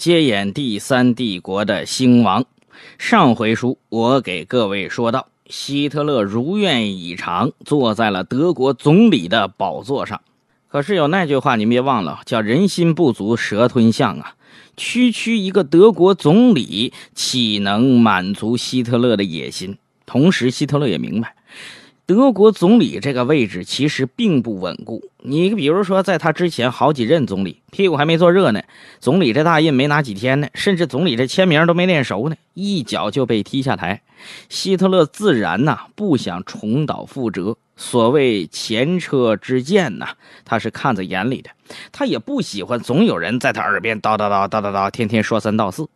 接演第三帝国的兴亡。上回书我给各位说到，希特勒如愿以偿坐在了德国总理的宝座上。可是有那句话，您别忘了，叫人心不足蛇吞象啊！区区一个德国总理，岂能满足希特勒的野心？同时，希特勒也明白。德国总理这个位置其实并不稳固。你比如说，在他之前好几任总理屁股还没坐热呢，总理这大印没拿几天呢，甚至总理这签名都没练熟呢，一脚就被踢下台。希特勒自然呐不想重蹈覆辙。所谓前车之鉴呐，他是看在眼里的。他也不喜欢总有人在他耳边叨叨叨叨叨叨，天天说三道四。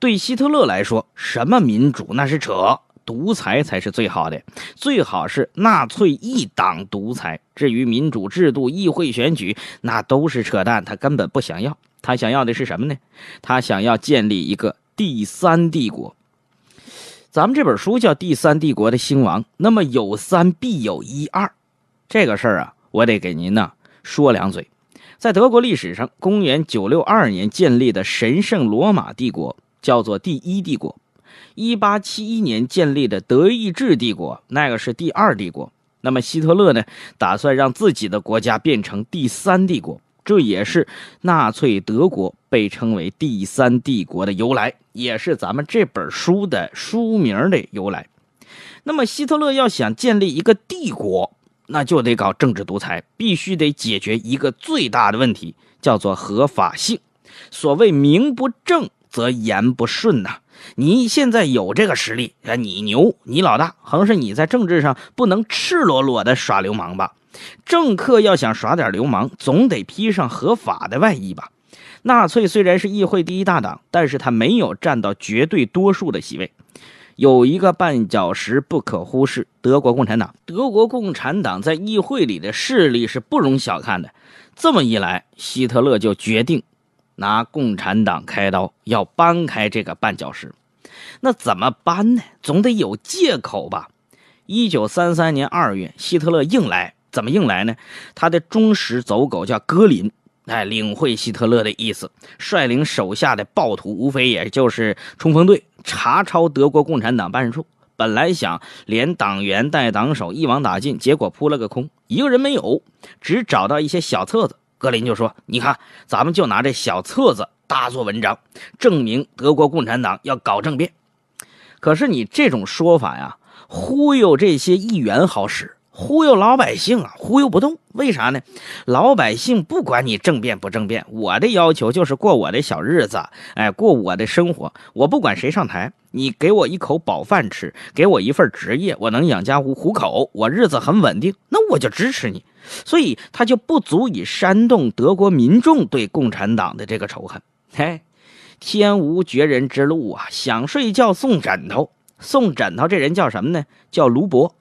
对希特勒来说，什么民主那是扯。独裁才是最好的，最好是纳粹一党独裁。至于民主制度、议会选举，那都是扯淡。他根本不想要，他想要的是什么呢？他想要建立一个第三帝国。咱们这本书叫《第三帝国的兴亡》，那么有三必有一二，这个事儿啊，我得给您呢说两嘴。在德国历史上，公元九六二年建立的神圣罗马帝国叫做第一帝国。一八七一年建立的德意志帝国，那个是第二帝国。那么希特勒呢，打算让自己的国家变成第三帝国，这也是纳粹德国被称为“第三帝国”的由来，也是咱们这本书的书名的由来。那么希特勒要想建立一个帝国，那就得搞政治独裁，必须得解决一个最大的问题，叫做合法性。所谓名不正。则言不顺呐！你现在有这个实力啊，你牛，你老大，横是你在政治上不能赤裸裸的耍流氓吧？政客要想耍点流氓，总得披上合法的外衣吧？纳粹虽然是议会第一大党，但是他没有占到绝对多数的席位，有一个绊脚石不可忽视——德国共产党。德国共产党在议会里的势力是不容小看的。这么一来，希特勒就决定。拿共产党开刀，要搬开这个绊脚石，那怎么搬呢？总得有借口吧。一九三三年二月，希特勒硬来，怎么硬来呢？他的忠实走狗叫格林，哎，领会希特勒的意思，率领手下的暴徒，无非也就是冲锋队，查抄德国共产党办事处。本来想连党员带党首一网打尽，结果扑了个空，一个人没有，只找到一些小册子。格林就说：“你看，咱们就拿这小册子大做文章，证明德国共产党要搞政变。可是你这种说法呀，忽悠这些议员好使，忽悠老百姓啊忽悠不动。为啥呢？老百姓不管你政变不政变，我的要求就是过我的小日子，哎，过我的生活。我不管谁上台，你给我一口饱饭吃，给我一份职业，我能养家糊糊口，我日子很稳定。”我就支持你，所以他就不足以煽动德国民众对共产党的这个仇恨。嘿，天无绝人之路啊！想睡觉送枕头，送枕头。这人叫什么呢？叫卢伯。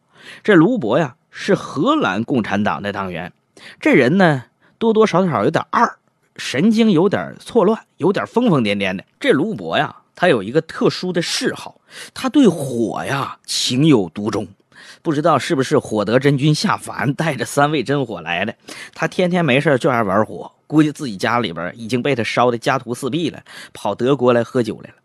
这卢伯呀，是荷兰共产党的党员。这人呢，多多少少有点二，神经有点错乱，有点疯疯癫癫的。这卢伯呀，他有一个特殊的嗜好，他对火呀情有独钟。不知道是不是火德真君下凡，带着三位真火来的。他天天没事就爱玩火，估计自己家里边已经被他烧的家徒四壁了，跑德国来喝酒来了。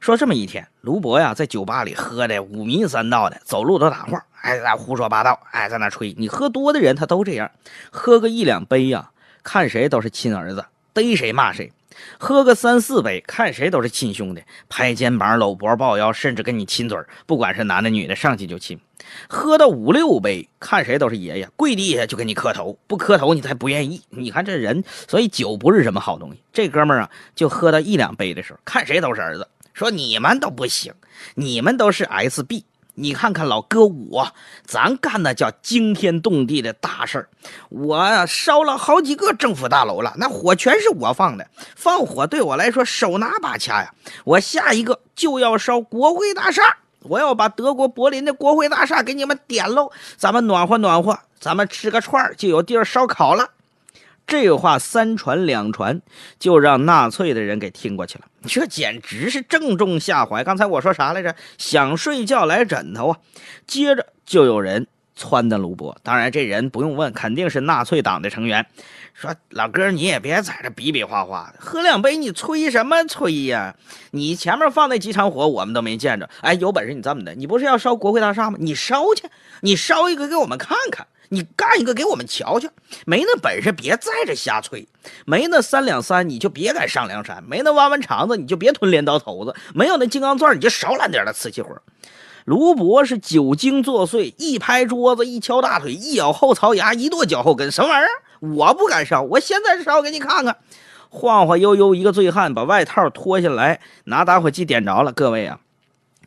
说这么一天，卢博呀在酒吧里喝的五迷三道的，走路都打晃，哎，在那胡说八道，哎，在那吹。你喝多的人他都这样，喝个一两杯呀，看谁都是亲儿子，逮谁骂谁。喝个三四杯，看谁都是亲兄弟，拍肩膀、搂脖、抱腰，甚至跟你亲嘴不管是男的女的，上去就亲。喝到五六杯，看谁都是爷爷，跪地下就给你磕头，不磕头你才不愿意。你看这人，所以酒不是什么好东西。这哥们儿啊，就喝到一两杯的时候，看谁都是儿子，说你们都不行，你们都是 SB。你看看，老哥我，咱干那叫惊天动地的大事儿，我烧了好几个政府大楼了，那火全是我放的。放火对我来说，手拿把掐呀！我下一个就要烧国会大厦，我要把德国柏林的国会大厦给你们点喽。咱们暖和暖和，咱们吃个串儿就有地儿烧烤了。这话三传两传，就让纳粹的人给听过去了。这简直是正中下怀。刚才我说啥来着？想睡觉来枕头啊！接着就有人撺掇卢波，当然这人不用问，肯定是纳粹党的成员。说老哥，你也别在这比比划划，喝两杯你催什么催呀？你前面放那几场火我们都没见着。哎，有本事你这么的，你不是要烧国会大厦吗？你烧去，你烧一个给我们看看。你干一个给我们瞧瞧，没那本事别在这瞎吹，没那三两三你就别敢上梁山，没那弯弯肠子你就别吞镰刀头子，没有那金刚钻你就少揽点那瓷器活。卢伯是酒精作祟，一拍桌子，一敲大腿，一咬后槽牙，一跺脚后跟，什么玩意儿？我不敢烧，我现在烧给你看看。晃晃悠悠一个醉汉把外套脱下来，拿打火机点着了，各位啊。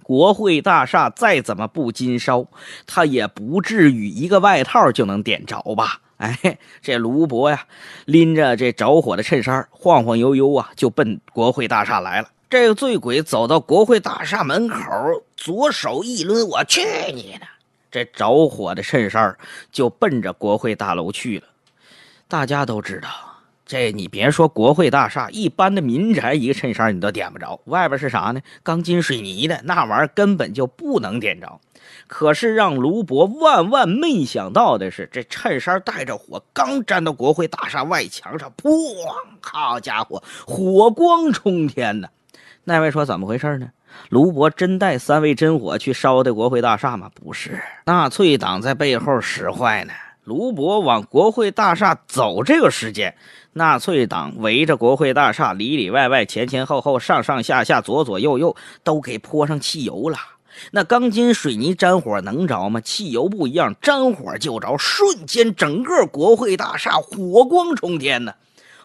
国会大厦再怎么不禁烧，他也不至于一个外套就能点着吧？哎，这卢伯呀，拎着这着火的衬衫，晃晃悠悠啊，就奔国会大厦来了。这个醉鬼走到国会大厦门口，左手一抡，我去你的！这着火的衬衫就奔着国会大楼去了。大家都知道。这你别说，国会大厦一般的民宅，一个衬衫你都点不着。外边是啥呢？钢筋水泥的，那玩意儿根本就不能点着。可是让卢伯万万没想到的是，这衬衫带着火刚粘到国会大厦外墙上，砰！好家伙，火光冲天呐！那位说怎么回事呢？卢伯真带三味真火去烧的国会大厦吗？不是，纳粹党在背后使坏呢。卢伯往国会大厦走，这个时间，纳粹党围着国会大厦里里外外、前前后后、上上下下、左左右右都给泼上汽油了。那钢筋水泥沾火能着吗？汽油不一样，沾火就着，瞬间整个国会大厦火光冲天呢，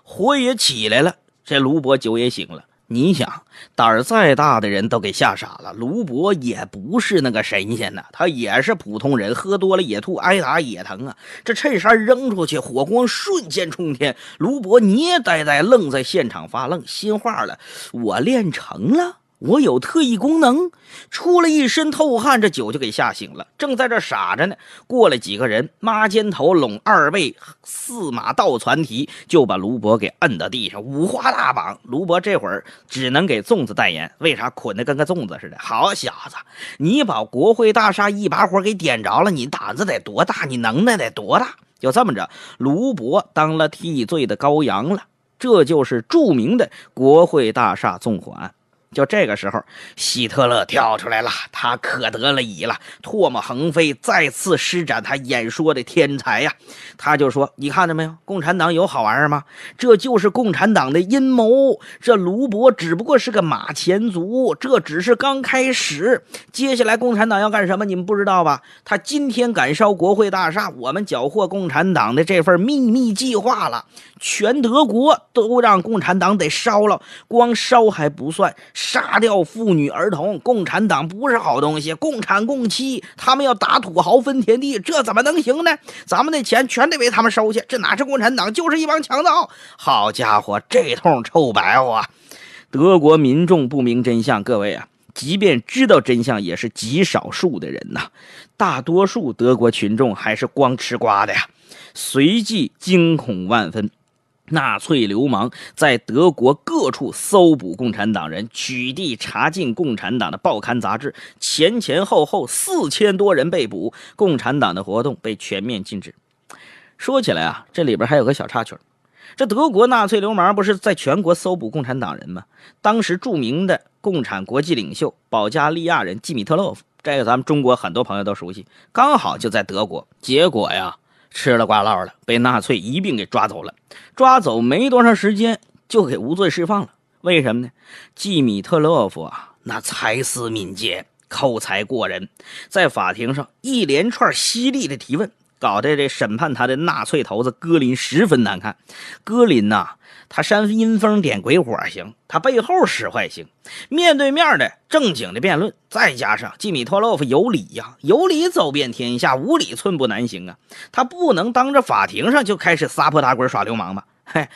火也起来了，这卢伯酒也醒了。你想，胆儿再大的人都给吓傻了。卢博也不是那个神仙呢，他也是普通人，喝多了也吐，挨打也疼啊。这衬衫扔出去，火光瞬间冲天。卢博，你也呆呆愣在现场发愣，心话了：我练成了。我有特异功能，出了一身透汗，这酒就给吓醒了，正在这傻着呢。过来几个人，妈肩头拢二位，四马倒船蹄，就把卢伯给摁到地上，五花大绑。卢伯这会儿只能给粽子代言，为啥捆得跟个粽子似的？好小子，你把国会大厦一把火给点着了，你胆子得多大？你能耐得多大？就这么着，卢伯当了替罪的羔羊了。这就是著名的国会大厦纵火案。就这个时候，希特勒跳出来了，他可得了瘾了，唾沫横飞，再次施展他演说的天才呀。他就说：“你看着没有，共产党有好玩意儿吗？这就是共产党的阴谋。这卢伯只不过是个马前卒，这只是刚开始。接下来共产党要干什么，你们不知道吧？他今天敢烧国会大厦，我们缴获共产党的这份秘密计划了。全德国都让共产党得烧了，光烧还不算。”杀掉妇女儿童，共产党不是好东西，共产共妻，他们要打土豪分田地，这怎么能行呢？咱们的钱全得被他们收去，这哪是共产党，就是一帮强盗！好家伙，这通臭白话，德国民众不明真相，各位啊，即便知道真相，也是极少数的人呐，大多数德国群众还是光吃瓜的呀，随即惊恐万分。纳粹流氓在德国各处搜捕共产党人，取缔查禁共产党的报刊杂志，前前后后四千多人被捕，共产党的活动被全面禁止。说起来啊，这里边还有个小插曲，这德国纳粹流氓不是在全国搜捕共产党人吗？当时著名的共产国际领袖保加利亚人季米特洛夫，这个咱们中国很多朋友都熟悉，刚好就在德国，结果呀。吃了瓜落了，被纳粹一并给抓走了。抓走没多长时间，就给无罪释放了。为什么呢？季米特洛夫啊，那才思敏捷，口才过人，在法庭上一连串犀利的提问，搞得这审判他的纳粹头子戈林十分难看。戈林呐。他扇阴风点鬼火行，他背后使坏行，面对面的正经的辩论，再加上基米托洛夫有理呀，有理走遍天下，无理寸步难行啊，他不能当着法庭上就开始撒泼打滚耍流氓吧，嘿。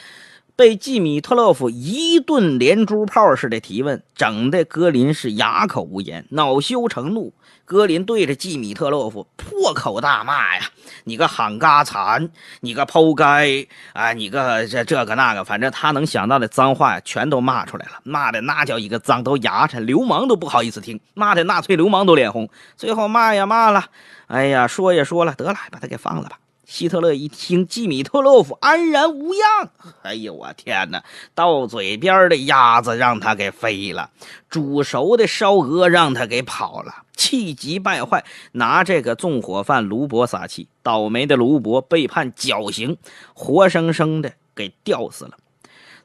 被季米特洛夫一顿连珠炮似的提问，整的格林是哑口无言，恼羞成怒。格林对着季米特洛夫破口大骂呀：“你个喊嘎残，你个剖该啊，你个这这个那个，反正他能想到的脏话呀，全都骂出来了，骂的那叫一个脏，都牙碜，流氓都不好意思听，骂的纳粹流氓都脸红。最后骂呀骂了，哎呀说也说了，得了，把他给放了吧。”希特勒一听，基米特洛夫安然无恙。哎呦，我天哪！到嘴边的鸭子让他给飞了，煮熟的烧鹅让他给跑了，气急败坏，拿这个纵火犯卢伯撒气。倒霉的卢伯被判绞刑，活生生的给吊死了。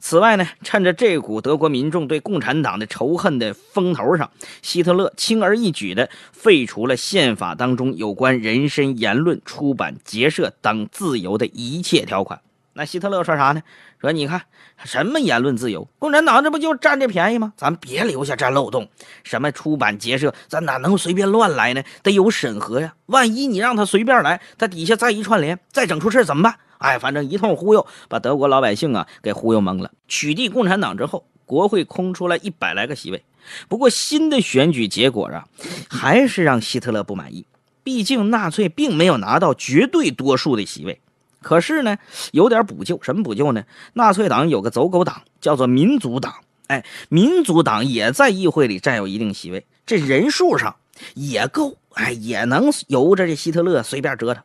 此外呢，趁着这股德国民众对共产党的仇恨的风头上，希特勒轻而易举地废除了宪法当中有关人身言论、出版、结社等自由的一切条款。那希特勒说啥呢？说你看什么言论自由？共产党这不就占这便宜吗？咱别留下占漏洞。什么出版结社，咱哪能随便乱来呢？得有审核呀。万一你让他随便来，他底下再一串联，再整出事怎么办？哎，反正一通忽悠，把德国老百姓啊给忽悠懵了。取缔共产党之后，国会空出来一百来个席位。不过新的选举结果啊，还是让希特勒不满意。毕竟纳粹并没有拿到绝对多数的席位。可是呢，有点补救，什么补救呢？纳粹党有个走狗党，叫做民族党。哎，民族党也在议会里占有一定席位，这人数上也够，哎，也能由着这希特勒随便折腾。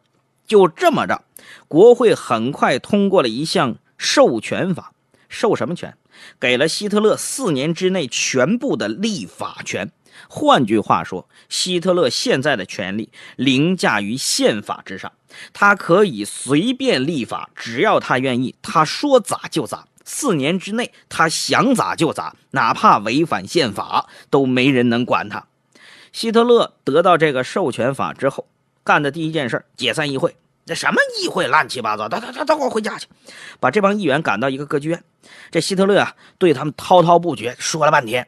就这么着，国会很快通过了一项授权法，授什么权？给了希特勒四年之内全部的立法权。换句话说，希特勒现在的权力凌驾于宪法之上，他可以随便立法，只要他愿意，他说咋就咋。四年之内，他想咋就咋，哪怕违反宪法都没人能管他。希特勒得到这个授权法之后。干的第一件事，解散议会。那什么议会，乱七八糟。等等等等，我回家去，把这帮议员赶到一个歌剧院。这希特勒啊，对他们滔滔不绝说了半天。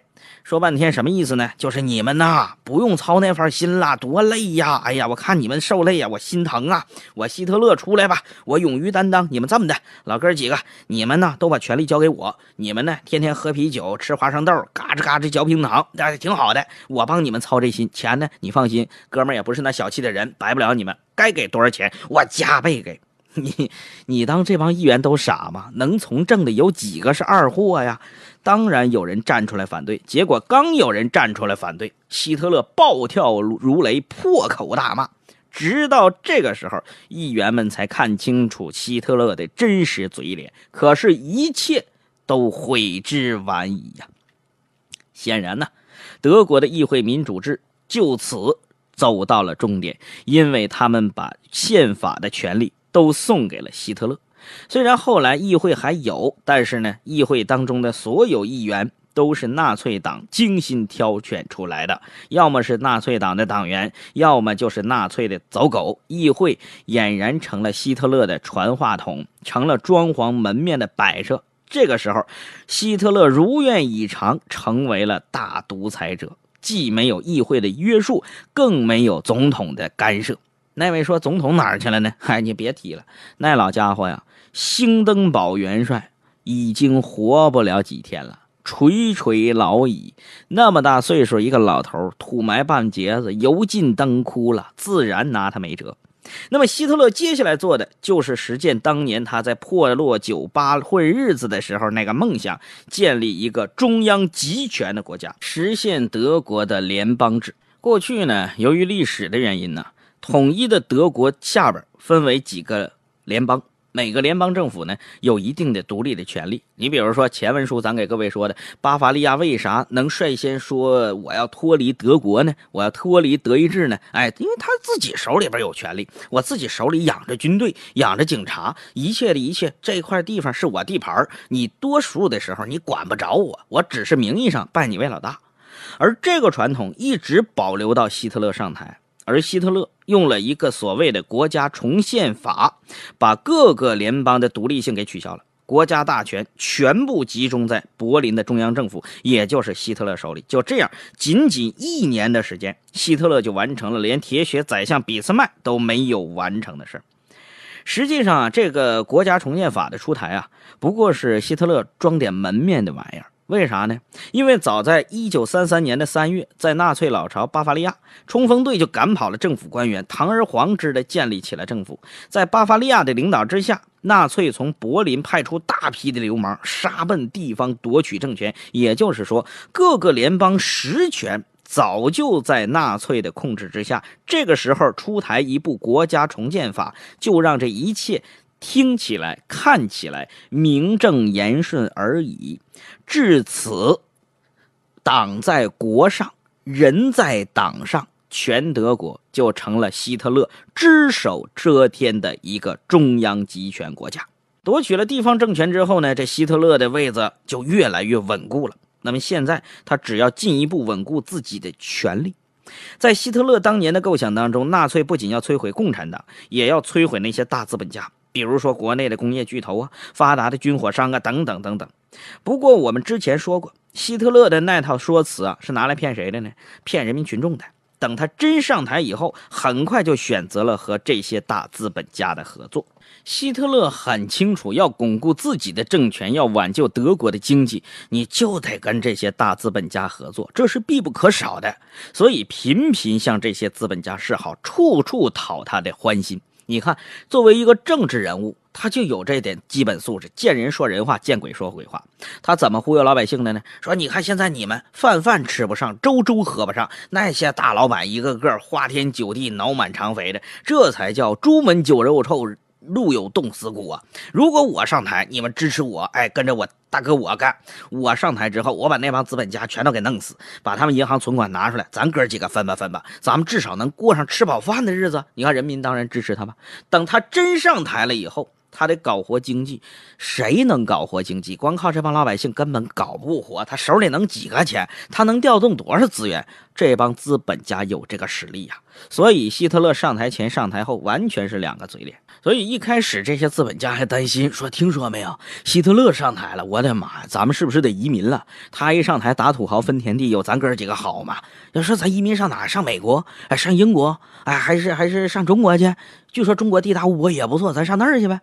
说半天什么意思呢？就是你们呐，不用操那份心啦，多累呀！哎呀，我看你们受累呀，我心疼啊！我希特勒出来吧，我勇于担当。你们这么的，老哥几个，你们呢都把权力交给我，你们呢天天喝啤酒，吃花生豆，嘎吱嘎吱嚼冰糖，那挺好的。我帮你们操这心，钱呢你放心，哥们也不是那小气的人，白不了你们，该给多少钱我加倍给。你，你当这帮议员都傻吗？能从政的有几个是二货呀？当然有人站出来反对，结果刚有人站出来反对，希特勒暴跳如雷，破口大骂。直到这个时候，议员们才看清楚希特勒的真实嘴脸。可是，一切都悔之晚矣呀！显然呢，德国的议会民主制就此走到了终点，因为他们把宪法的权利。都送给了希特勒，虽然后来议会还有，但是呢，议会当中的所有议员都是纳粹党精心挑选出来的，要么是纳粹党的党员，要么就是纳粹的走狗。议会俨然成了希特勒的传话筒，成了装潢门面的摆设。这个时候，希特勒如愿以偿，成为了大独裁者，既没有议会的约束，更没有总统的干涉。那位说：“总统哪儿去了呢？”嗨，你别提了，那老家伙呀，兴登堡元帅已经活不了几天了，垂垂老矣。那么大岁数一个老头，土埋半截子，油尽灯枯了，自然拿他没辙。那么希特勒接下来做的就是实践当年他在破落酒吧混日子的时候那个梦想，建立一个中央集权的国家，实现德国的联邦制。过去呢，由于历史的原因呢。统一的德国下边分为几个联邦，每个联邦政府呢有一定的独立的权利。你比如说前文书咱给各位说的巴伐利亚为啥能率先说我要脱离德国呢？我要脱离德意志呢？哎，因为他自己手里边有权利，我自己手里养着军队，养着警察，一切的一切，这块地方是我地盘你多数的时候，你管不着我，我只是名义上拜你为老大。而这个传统一直保留到希特勒上台。而希特勒用了一个所谓的国家重宪法，把各个联邦的独立性给取消了，国家大权全部集中在柏林的中央政府，也就是希特勒手里。就这样，仅仅一年的时间，希特勒就完成了连铁血宰相俾斯麦都没有完成的事实际上啊，这个国家重建法的出台啊，不过是希特勒装点门面的玩意儿。为啥呢？因为早在一九三三年的三月，在纳粹老巢巴伐利亚，冲锋队就赶跑了政府官员，堂而皇之地建立起了政府。在巴伐利亚的领导之下，纳粹从柏林派出大批的流氓，杀奔地方夺取政权。也就是说，各个联邦实权早就在纳粹的控制之下。这个时候出台一部国家重建法，就让这一切。听起来、看起来名正言顺而已。至此，党在国上，人在党上，全德国就成了希特勒只手遮天的一个中央集权国家。夺取了地方政权之后呢，这希特勒的位子就越来越稳固了。那么现在，他只要进一步稳固自己的权力。在希特勒当年的构想当中，纳粹不仅要摧毁共产党，也要摧毁那些大资本家。比如说，国内的工业巨头啊，发达的军火商啊，等等等等。不过，我们之前说过，希特勒的那套说辞啊，是拿来骗谁的呢？骗人民群众的。等他真上台以后，很快就选择了和这些大资本家的合作。希特勒很清楚，要巩固自己的政权，要挽救德国的经济，你就得跟这些大资本家合作，这是必不可少的。所以，频频向这些资本家示好，处处讨他的欢心。你看，作为一个政治人物，他就有这点基本素质：见人说人话，见鬼说鬼话。他怎么忽悠老百姓的呢？说，你看现在你们饭饭吃不上，粥粥喝不上，那些大老板一个个花天酒地，脑满肠肥的，这才叫朱门酒肉臭。路有冻死骨啊！如果我上台，你们支持我，哎，跟着我大哥我干。我上台之后，我把那帮资本家全都给弄死，把他们银行存款拿出来，咱哥几个分吧分吧，咱们至少能过上吃饱饭的日子。你看人民当然支持他吧。等他真上台了以后，他得搞活经济。谁能搞活经济？光靠这帮老百姓根本搞不活。他手里能几个钱？他能调动多少资源？这帮资本家有这个实力呀。所以，希特勒上台前、上台后完全是两个嘴脸。所以一开始，这些资本家还担心说：“听说没有，希特勒上台了，我的妈，咱们是不是得移民了？他一上台打土豪分田地，有咱哥几个好吗？要说咱移民上哪？上美国？哎，上英国？哎，还是还是上中国去？据说中国地大物博也不错，咱上那儿去呗？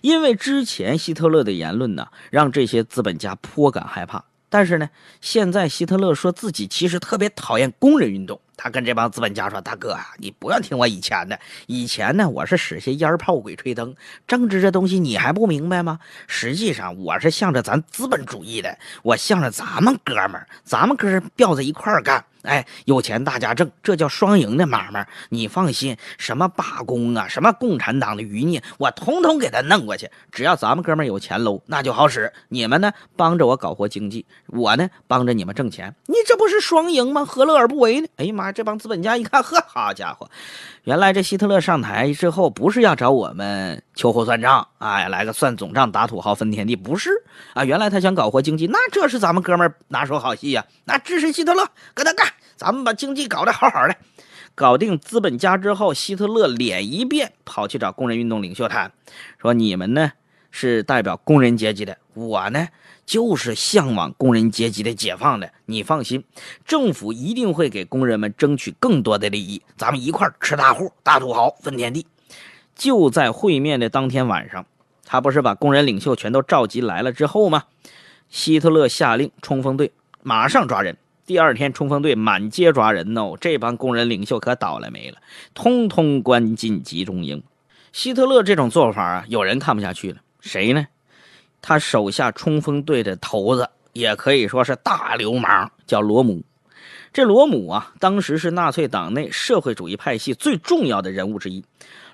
因为之前希特勒的言论呢，让这些资本家颇感害怕。但是呢，现在希特勒说自己其实特别讨厌工人运动。”他跟这帮资本家说：“大哥，你不要听我以前的。以前呢，我是使些烟炮、鬼吹灯。政治这东西，你还不明白吗？实际上，我是向着咱资本主义的。我向着咱们哥们儿，咱们哥们吊在一块儿干。哎，有钱大家挣，这叫双赢的买卖。你放心，什么罢工啊，什么共产党的余孽，我统统给他弄过去。只要咱们哥们有钱搂，那就好使。你们呢，帮着我搞活经济，我呢，帮着你们挣钱。你这不是双赢吗？何乐而不为呢？哎呀妈！”啊，这帮资本家一看，呵，好家伙，原来这希特勒上台之后不是要找我们秋后算账啊，来个算总账，打土豪分田地，不是？啊，原来他想搞活经济，那这是咱们哥们儿拿手好戏呀，那支持希特勒，跟他干，咱们把经济搞得好好的，搞定资本家之后，希特勒脸一变，跑去找工人运动领袖谈，说你们呢？是代表工人阶级的，我呢就是向往工人阶级的解放的。你放心，政府一定会给工人们争取更多的利益。咱们一块儿吃大户、大土豪分田地。就在会面的当天晚上，他不是把工人领袖全都召集来了之后吗？希特勒下令冲锋队马上抓人。第二天，冲锋队满街抓人哦，这帮工人领袖可倒了霉了，通通关进集中营。希特勒这种做法啊，有人看不下去了。谁呢？他手下冲锋队的头子，也可以说是大流氓，叫罗姆。这罗姆啊，当时是纳粹党内社会主义派系最重要的人物之一。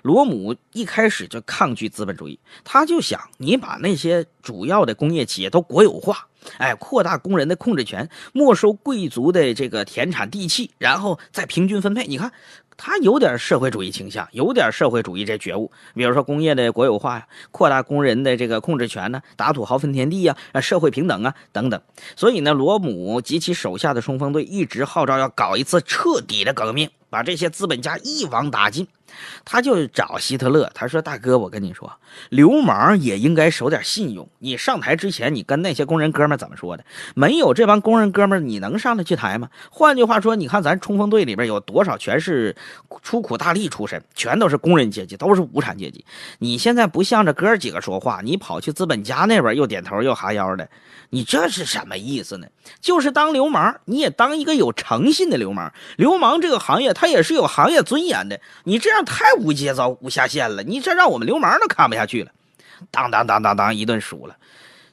罗姆一开始就抗拒资本主义，他就想：你把那些主要的工业企业都国有化，哎，扩大工人的控制权，没收贵族的这个田产地契，然后再平均分配。你看。他有点社会主义倾向，有点社会主义这觉悟，比如说工业的国有化呀，扩大工人的这个控制权呢，打土豪分田地呀，啊，社会平等啊，等等。所以呢，罗姆及其手下的冲锋队一直号召要搞一次彻底的革命，把这些资本家一网打尽。他就找希特勒，他说：“大哥，我跟你说，流氓也应该守点信用。你上台之前，你跟那些工人哥们怎么说的？没有这帮工人哥们，你能上得去台吗？换句话说，你看咱冲锋队里边有多少全是出苦大力出身，全都是工人阶级，都是无产阶级。你现在不向着哥几个说话，你跑去资本家那边又点头又哈腰的，你这是什么意思呢？就是当流氓，你也当一个有诚信的流氓。流氓这个行业，他也是有行业尊严的。你这样。”太无节操、无下限了！你这让我们流氓都看不下去了。当当当当当，一顿输了。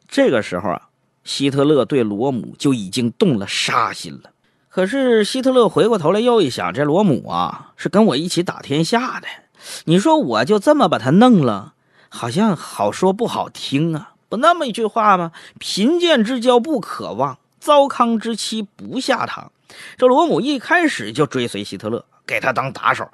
这个时候啊，希特勒对罗姆就已经动了杀心了。可是希特勒回过头来又一想，这罗姆啊是跟我一起打天下的，你说我就这么把他弄了，好像好说不好听啊。不那么一句话吗？贫贱之交不可忘，糟糠之妻不下堂。这罗姆一开始就追随希特勒，给他当打手。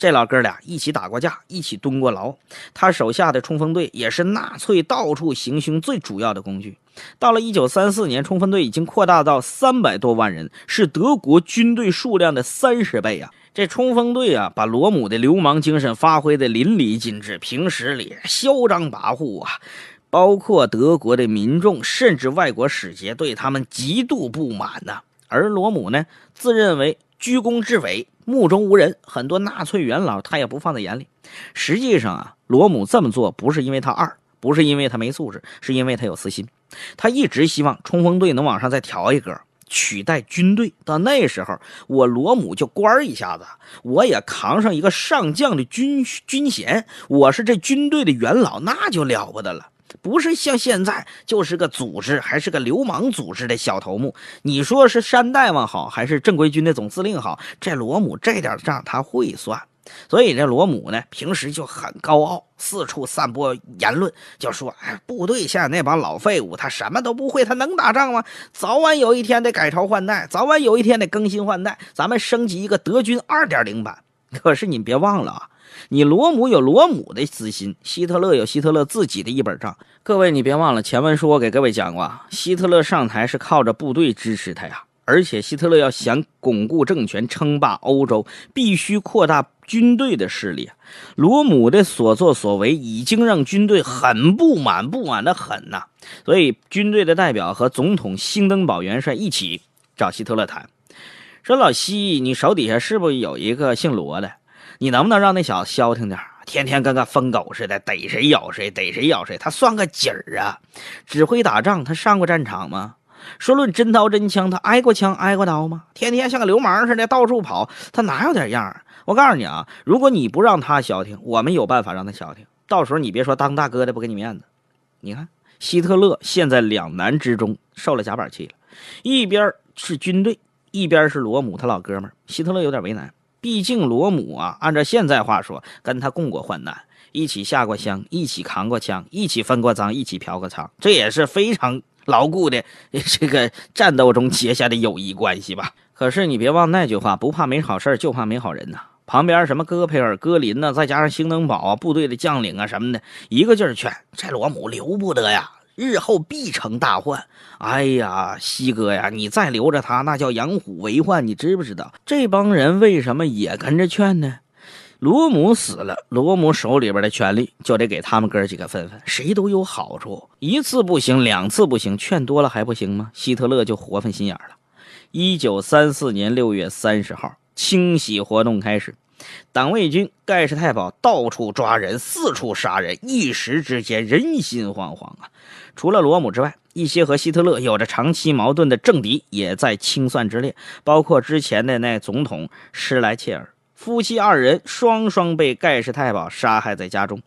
这老哥俩一起打过架，一起蹲过牢。他手下的冲锋队也是纳粹到处行凶最主要的工具。到了一九三四年，冲锋队已经扩大到三百多万人，是德国军队数量的三十倍啊！这冲锋队啊，把罗姆的流氓精神发挥得淋漓尽致。平时里嚣张跋扈啊，包括德国的民众，甚至外国使节对他们极度不满呢。而罗姆呢，自认为居功至伟。目中无人，很多纳粹元老他也不放在眼里。实际上啊，罗姆这么做不是因为他二，不是因为他没素质，是因为他有私心。他一直希望冲锋队能往上再调一格，取代军队。到那时候，我罗姆就官一下子，我也扛上一个上将的军军衔。我是这军队的元老，那就了不得了。不是像现在，就是个组织，还是个流氓组织的小头目。你说是山大王好，还是正规军的总司令好？这罗姆这点账他会算，所以这罗姆呢，平时就很高傲，四处散播言论，就说：“哎，部队下那帮老废物，他什么都不会，他能打仗吗？早晚有一天得改朝换代，早晚有一天得更新换代，咱们升级一个德军2.0版。”可是你别忘了啊。你罗姆有罗姆的私心，希特勒有希特勒自己的一本账。各位，你别忘了，前文书我给各位讲过啊，希特勒上台是靠着部队支持他呀，而且希特勒要想巩固政权、称霸欧洲，必须扩大军队的势力。罗姆的所作所为已经让军队很不满，不满的很呐。所以，军队的代表和总统兴登堡元帅一起找希特勒谈，说老西，你手底下是不是有一个姓罗的？你能不能让那小子消停点天天跟个疯狗似的，逮谁咬谁，逮谁咬谁，他算个几儿啊？指挥打仗，他上过战场吗？说论真刀真枪，他挨过枪，挨过刀吗？天天像个流氓似的到处跑，他哪有点样我告诉你啊，如果你不让他消停，我们有办法让他消停。到时候你别说当大哥的不给你面子。你看希特勒现在两难之中，受了夹板气了，一边是军队，一边是罗姆他老哥们，希特勒有点为难。毕竟罗母啊，按照现在话说，跟他共过患难，一起下过乡，一起扛过枪，一起分过赃，一起嫖过娼，这也是非常牢固的 这个战斗中结下的友谊关系吧。可是你别忘那句话，不怕没好事就怕没好人呐。旁边什么戈培尔、戈林呢？再加上兴登堡啊，部队的将领啊什么的，一个劲儿劝，这罗姆留不得呀。日后必成大患。哎呀，西哥呀，你再留着他，那叫养虎为患。你知不知道？这帮人为什么也跟着劝呢？罗姆死了，罗姆手里边的权力就得给他们哥几个分分，谁都有好处。一次不行，两次不行，劝多了还不行吗？希特勒就活分心眼了。一九三四年六月三十号，清洗活动开始。党卫军盖世太保到处抓人，四处杀人，一时之间人心惶惶啊！除了罗姆之外，一些和希特勒有着长期矛盾的政敌也在清算之列，包括之前的那总统施莱切尔。夫妻二人双双被盖世太保杀害在家中。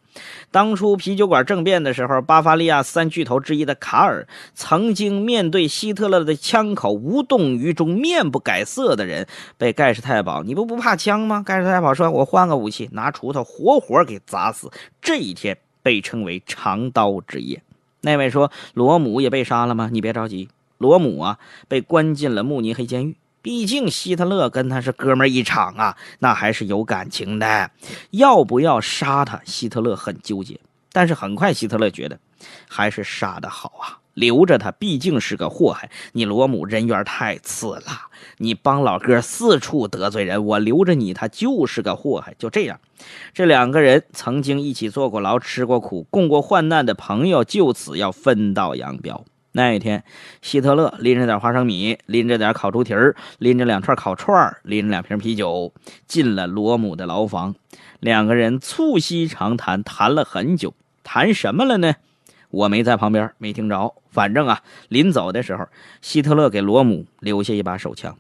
当初啤酒馆政变的时候，巴伐利亚三巨头之一的卡尔曾经面对希特勒的枪口无动于衷、面不改色的人，被盖世太保，你不不怕枪吗？盖世太保说：“我换个武器，拿锄头，活活给砸死。”这一天被称为“长刀之夜”。那位说罗姆也被杀了吗？你别着急，罗姆啊被关进了慕尼黑监狱。毕竟希特勒跟他是哥们一场啊，那还是有感情的。要不要杀他？希特勒很纠结。但是很快，希特勒觉得还是杀的好啊，留着他毕竟是个祸害。你罗姆人缘太次了，你帮老哥四处得罪人，我留着你，他就是个祸害。就这样，这两个人曾经一起坐过牢、吃过苦、共过患难的朋友，就此要分道扬镳。那一天，希特勒拎着点花生米，拎着点烤猪蹄儿，拎着两串烤串拎着两瓶啤酒，进了罗姆的牢房。两个人促膝长谈，谈了很久。谈什么了呢？我没在旁边，没听着。反正啊，临走的时候，希特勒给罗姆留下一把手枪。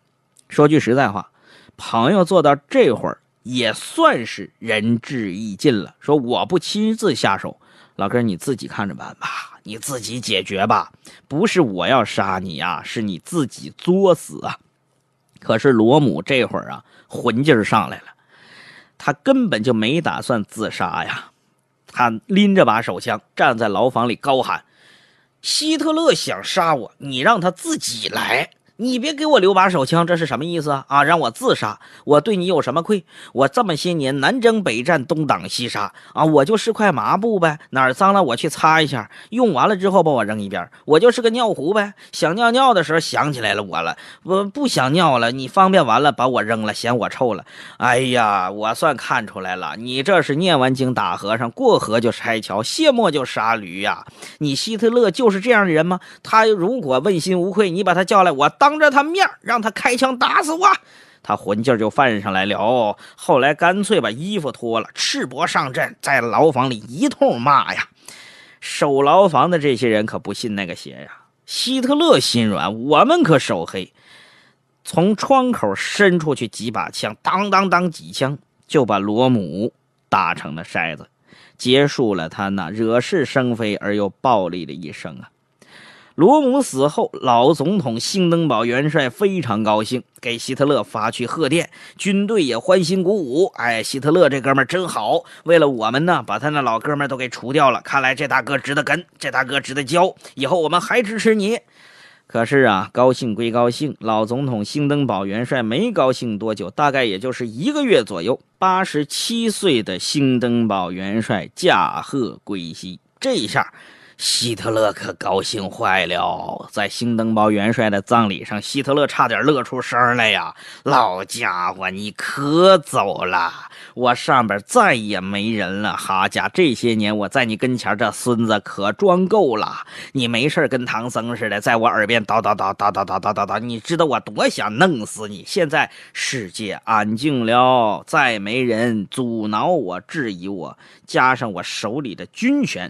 说句实在话，朋友做到这会儿也算是仁至义尽了。说我不亲自下手。老哥，你自己看着办吧，你自己解决吧。不是我要杀你呀，是你自己作死啊！可是罗姆这会儿啊，魂劲儿上来了，他根本就没打算自杀呀。他拎着把手枪，站在牢房里高喊：“希特勒想杀我，你让他自己来。”你别给我留把手枪，这是什么意思啊？让我自杀？我对你有什么愧？我这么些年南征北战，东挡西杀，啊，我就是块麻布呗，哪儿脏了我去擦一下，用完了之后把我扔一边，我就是个尿壶呗，想尿尿的时候想起来了我了，我不想尿了，你方便完了把我扔了，嫌我臭了。哎呀，我算看出来了，你这是念完经打和尚过河就拆桥，卸磨就杀驴呀！你希特勒就是这样的人吗？他如果问心无愧，你把他叫来，我。当着他面让他开枪打死我，他魂劲儿就犯上来了。后来干脆把衣服脱了，赤膊上阵，在牢房里一通骂呀。守牢房的这些人可不信那个邪呀。希特勒心软，我们可手黑。从窗口伸出去几把枪，当当当几枪，就把罗姆打成了筛子，结束了他那惹是生非而又暴力的一生啊。罗姆死后，老总统兴登堡元帅非常高兴，给希特勒发去贺电，军队也欢欣鼓舞。哎，希特勒这哥们儿真好，为了我们呢，把他那老哥们都给除掉了。看来这大哥值得跟，这大哥值得交，以后我们还支持你。可是啊，高兴归高兴，老总统兴登堡元帅没高兴多久，大概也就是一个月左右。八十七岁的兴登堡元帅驾鹤归西，这一下。希特勒可高兴坏了，在兴登堡元帅的葬礼上，希特勒差点乐出声来呀！老家伙，你可走了，我上边再也没人了。哈家，这些年我在你跟前，这孙子可装够了。你没事跟唐僧似的，在我耳边叨叨叨叨叨叨叨叨叨。你知道我多想弄死你！现在世界安静了，再没人阻挠我、质疑我，加上我手里的军权。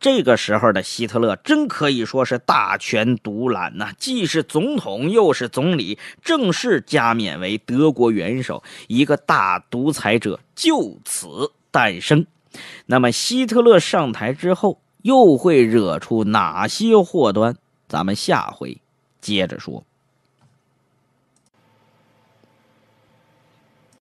这个时候的希特勒真可以说是大权独揽呐，既是总统又是总理，正式加冕为德国元首，一个大独裁者就此诞生。那么，希特勒上台之后又会惹出哪些祸端？咱们下回接着说。